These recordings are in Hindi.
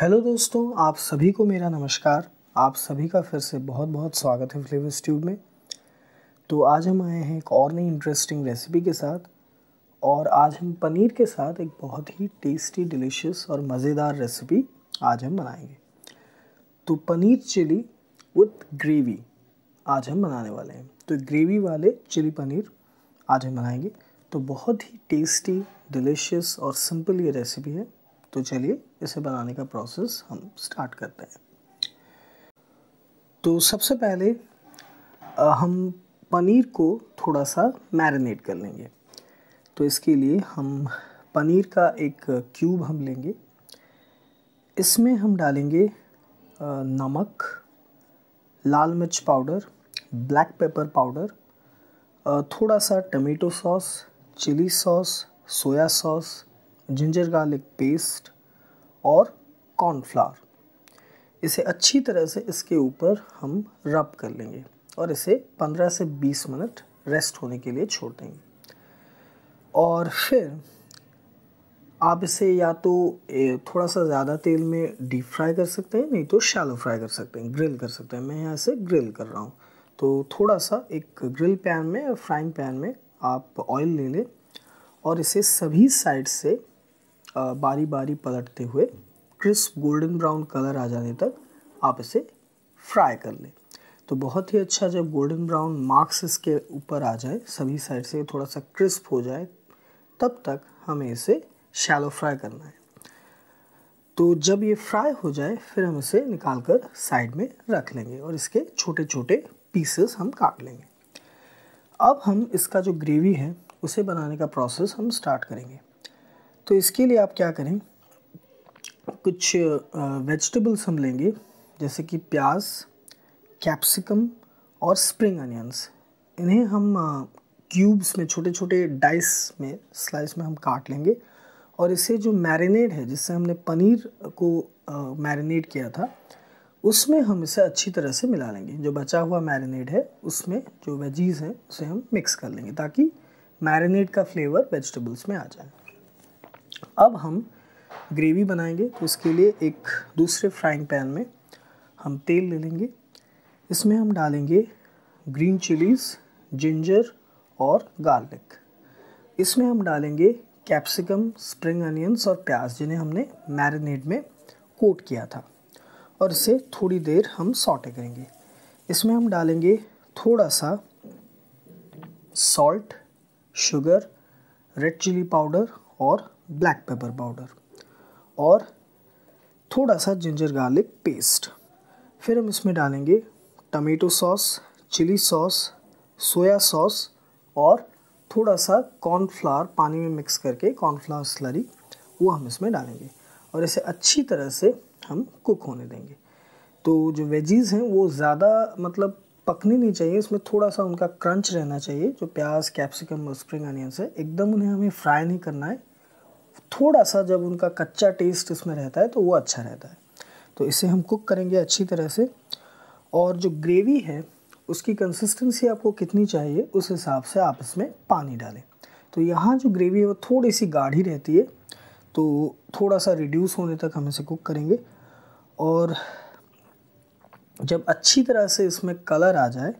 हेलो दोस्तों आप सभी को मेरा नमस्कार आप सभी का फिर से बहुत बहुत स्वागत है फ्लेवर्स ट्यूब में तो आज हम आए हैं एक और नई इंटरेस्टिंग रेसिपी के साथ और आज हम पनीर के साथ एक बहुत ही टेस्टी डिलीशियस और मज़ेदार रेसिपी आज हम बनाएंगे तो पनीर चिली विथ ग्रेवी आज हम बनाने वाले हैं तो ग्रेवी वाले चिली पनीर आज हम बनाएंगे तो बहुत ही टेस्टी डिलीशियस और सिंपल ये रेसिपी है तो चलिए इसे बनाने का प्रोसेस हम स्टार्ट करते हैं तो सबसे पहले हम पनीर को थोड़ा सा मैरिनेट कर लेंगे तो इसके लिए हम पनीर का एक क्यूब हम लेंगे इसमें हम डालेंगे नमक लाल मिर्च पाउडर ब्लैक पेपर पाउडर थोड़ा सा tomato sauce chilli sauce soya sauce ginger garlic paste और कॉर्नफ्लावर इसे अच्छी तरह से इसके ऊपर हम रब कर लेंगे और इसे 15 से 20 मिनट रेस्ट होने के लिए छोड़ देंगे और फिर आप इसे या तो थोड़ा सा ज़्यादा तेल में डीप फ्राई कर सकते हैं नहीं तो शैलो फ्राई कर सकते हैं ग्रिल कर सकते हैं मैं यहाँ इसे ग्रिल कर रहा हूँ तो थोड़ा सा एक ग्रिल पैन में फ्राइंग पैन में आप ऑयल ले लें और इसे सभी साइड से बारी बारी पलटते हुए क्रिस्प गोल्डन ब्राउन कलर आ जाने तक आप इसे फ्राई कर लें तो बहुत ही अच्छा जब गोल्डन ब्राउन मार्क्स इसके ऊपर आ जाए सभी साइड से थोड़ा सा क्रिस्प हो जाए तब तक हमें इसे शैलो फ्राई करना है तो जब ये फ्राई हो जाए फिर हम इसे निकाल कर साइड में रख लेंगे और इसके छोटे छोटे पीसेस हम काट लेंगे अब हम इसका जो ग्रेवी है उसे बनाने का प्रोसेस हम स्टार्ट करेंगे तो इसके लिए आप क्या करें कुछ वेजिटेबल्स हम लेंगे जैसे कि प्याज कैप्सिकम और स्प्रिंग अनियंस इन्हें हम क्यूब्स में छोटे छोटे डाइस में स्लाइस में हम काट लेंगे और इसे जो मैरिनेट है जिससे हमने पनीर को मैरिनेट किया था उसमें हम इसे अच्छी तरह से मिला लेंगे जो बचा हुआ मैरिनेट है उसमें जो वेजीज़ हैं उसे हम मिक्स कर लेंगे ताकि मैरिनेट का फ्लेवर वेजिटेबल्स में आ जाए अब हम ग्रेवी बनाएंगे तो उसके लिए एक दूसरे फ्राइंग पैन में हम तेल ले लेंगे इसमें हम डालेंगे ग्रीन चिलीज़ जिंजर और गार्लिक इसमें हम डालेंगे कैप्सिकम स्प्रिंग अनियंस और प्याज जिन्हें हमने मैरिनेट में कोट किया था और इसे थोड़ी देर हम सॉटे करेंगे इसमें हम डालेंगे थोड़ा सा salt sugar red chilli powder और ब्लैक पेपर पाउडर और थोड़ा सा जिंजर गार्लिक पेस्ट फिर हम इसमें डालेंगे tomato sauce chilli sauce soya sauce और थोड़ा सा कॉर्नफ्लावर पानी में मिक्स करके कॉर्नफ्लावर स्लरी वो हम इसमें डालेंगे और इसे अच्छी तरह से हम कुक होने देंगे तो जो वेजीज़ हैं वो ज़्यादा मतलब पकनी नहीं चाहिए इसमें थोड़ा सा उनका क्रंच रहना चाहिए जो प्याज कैप्सिकम और स्प्रिंग अनियंस है एकदम उन्हें हमें फ्राई नहीं करना है थोड़ा सा जब उनका कच्चा टेस्ट इसमें रहता है तो वो अच्छा रहता है तो इसे हम कुक करेंगे अच्छी तरह से और जो ग्रेवी है उसकी कंसिस्टेंसी आपको कितनी चाहिए उस हिसाब से आप इसमें पानी डालें तो यहाँ जो ग्रेवी है वो थोड़ी सी गाढ़ी रहती है तो थोड़ा सा रिड्यूस होने तक हम इसे कुक करेंगे और जब अच्छी तरह से इसमें कलर आ जाए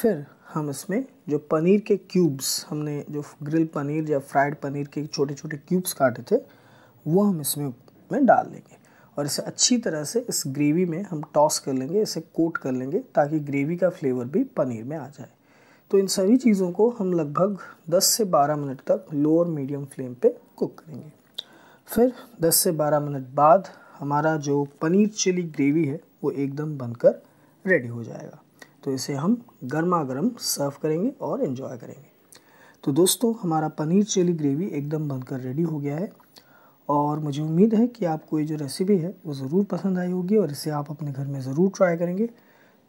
फिर हम इसमें जो पनीर के क्यूब्स हमने जो ग्रिल पनीर या फ्राइड पनीर के छोटे छोटे क्यूब्स काटे थे वो हम इसमें में डाल देंगे और इसे अच्छी तरह से इस ग्रेवी में हम टॉस कर लेंगे इसे कोट कर लेंगे ताकि ग्रेवी का फ्लेवर भी पनीर में आ जाए तो इन सभी चीज़ों को हम लगभग 10 से 12 मिनट तक लो और मीडियम फ्लेम पे कुक करेंगे फिर 10 से 12 मिनट बाद हमारा जो पनीर चिली ग्रेवी है वो एकदम बनकर रेडी हो जाएगा तो इसे हम गर्मा गर्म सर्व करेंगे और इन्जॉय करेंगे तो दोस्तों हमारा पनीर चिली ग्रेवी एकदम बनकर रेडी हो गया है और मुझे उम्मीद है कि आपको ये जो रेसिपी है वो ज़रूर पसंद आई होगी और इसे आप अपने घर में ज़रूर ट्राई करेंगे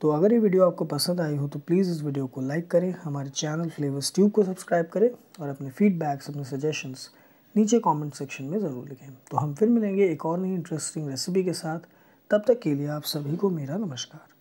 तो अगर ये वीडियो आपको पसंद आई हो तो प्लीज़ इस वीडियो को लाइक करें हमारे चैनल फ्लेवर्स ट्यूब को सब्सक्राइब करें और अपने फीडबैक्स अपने सजेशंस नीचे कमेंट सेक्शन में ज़रूर लिखें तो हम फिर मिलेंगे एक और नई इंटरेस्टिंग रेसिपी के साथ तब तक के लिए आप सभी को मेरा नमस्कार